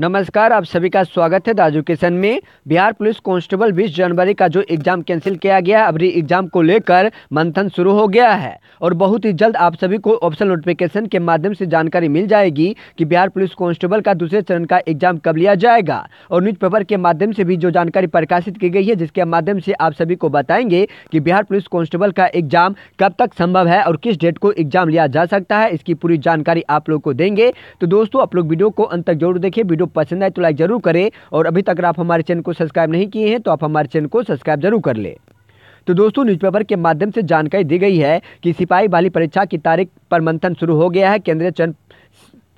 नमस्कार आप सभी का स्वागत है द एजुकेशन में बिहार पुलिस कांस्टेबल 20 जनवरी का जो एग्ज़ाम कैंसिल किया गया है अभी एग्ज़ाम को लेकर मंथन शुरू हो गया है और बहुत ही जल्द आप सभी को ऑप्शन नोटिफिकेशन के माध्यम से जानकारी मिल जाएगी कि बिहार पुलिस कांस्टेबल का दूसरे चरण का एग्ज़ाम कब लिया जाएगा और पेपर के माध्यम से भी जो जानकारी प्रकाशित की गई है जिसके माध्यम से आप सभी को बताएंगे की बिहार पुलिस कांस्टेबल का एग्ज़ाम कब तक संभव है और किस डेट को एग्ज़ाम लिया जा सकता है इसकी पूरी जानकारी आप लोग को देंगे तो दोस्तों आप लोग वीडियो को अंत तक जरूर देखिए वीडियो वीडियो पसंद आए तो लाइक ज़रूर करें और अभी तक आप हमारे चैनल को सब्सक्राइब नहीं किए हैं तो आप हमारे चैनल को सब्सक्राइब जरूर कर ले तो दोस्तों न्यूज़पेपर के माध्यम से जानकारी दी गई है कि सिपाही बाली परीक्षा की तारीख पर मंथन शुरू हो गया है केंद्रीय चयन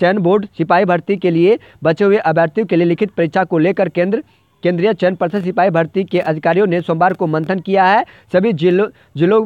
चयन बोर्ड सिपाही भर्ती के लिए बचे हुए अभ्यर्थियों के लिए लिखित परीक्षा को लेकर केंद्र केंद्रीय चयन पर्षद सिपाही भर्ती के अधिकारियों ने सोमवार को मंथन किया है सभी जिलों जिलों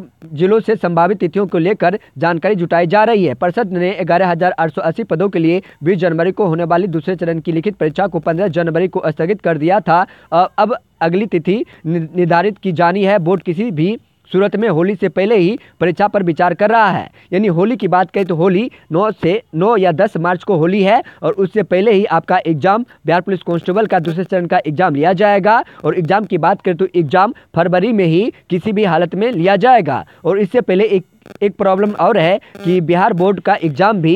जिलों से संभावित तिथियों को लेकर जानकारी जुटाई जा रही है परिषद ने ग्यारह पदों के लिए बीस जनवरी को होने वाली दूसरे चरण की लिखित परीक्षा को पंद्रह जनवरी को स्थगित कर दिया था अब अगली तिथि निर्धारित की जानी है बोर्ड किसी भी सूरत में होली से पहले ही परीक्षा पर विचार कर रहा है यानी होली की बात करें तो होली नौ से नौ या दस मार्च को होली है और उससे पहले ही आपका एग्जाम बिहार पुलिस कांस्टेबल का दूसरे चरण का एग्जाम लिया जाएगा और एग्जाम की बात करें तो एग्जाम फरवरी में ही किसी भी हालत में लिया जाएगा और इससे पहले एक एक प्रॉब्लम और है कि बिहार बोर्ड का एग्ज़ाम भी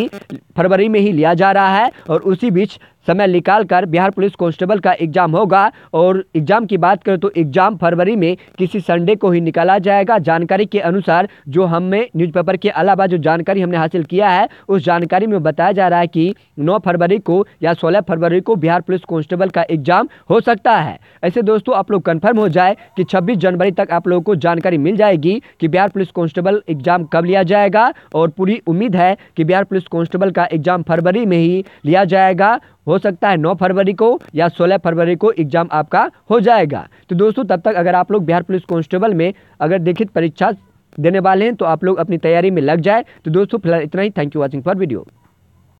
फरवरी में ही लिया जा रहा है और उसी बीच समय निकाल कर बिहार पुलिस कांस्टेबल का एग्ज़ाम होगा और एग्ज़ाम की बात करें तो एग्ज़ाम फरवरी में किसी संडे को ही निकाला जाएगा जानकारी के अनुसार जो हमें न्यूज़पेपर के अलावा जो जानकारी हमने हासिल किया है उस जानकारी में बताया जा रहा है कि नौ फरवरी को या सोलह फरवरी को बिहार पुलिस कांस्टेबल का एग्ज़ाम हो सकता है ऐसे दोस्तों आप लोग कन्फर्म हो जाए कि छब्बीस जनवरी तक आप लोगों को जानकारी मिल जाएगी कि बिहार पुलिस कांस्टेबल एग्ज़ाम कब लिया जाएगा और पूरी उम्मीद है कि बिहार पुलिस कांस्टेबल का एग्ज़ाम फरवरी में ही लिया जाएगा हो सकता है 9 फरवरी को या 16 फरवरी को एग्जाम आपका हो जाएगा तो दोस्तों तब तक अगर आप लोग बिहार पुलिस कांस्टेबल में अगर लिखित परीक्षा देने वाले हैं तो आप लोग अपनी तैयारी में लग जाए तो दोस्तों फिलहाल इतना ही thank you watching for video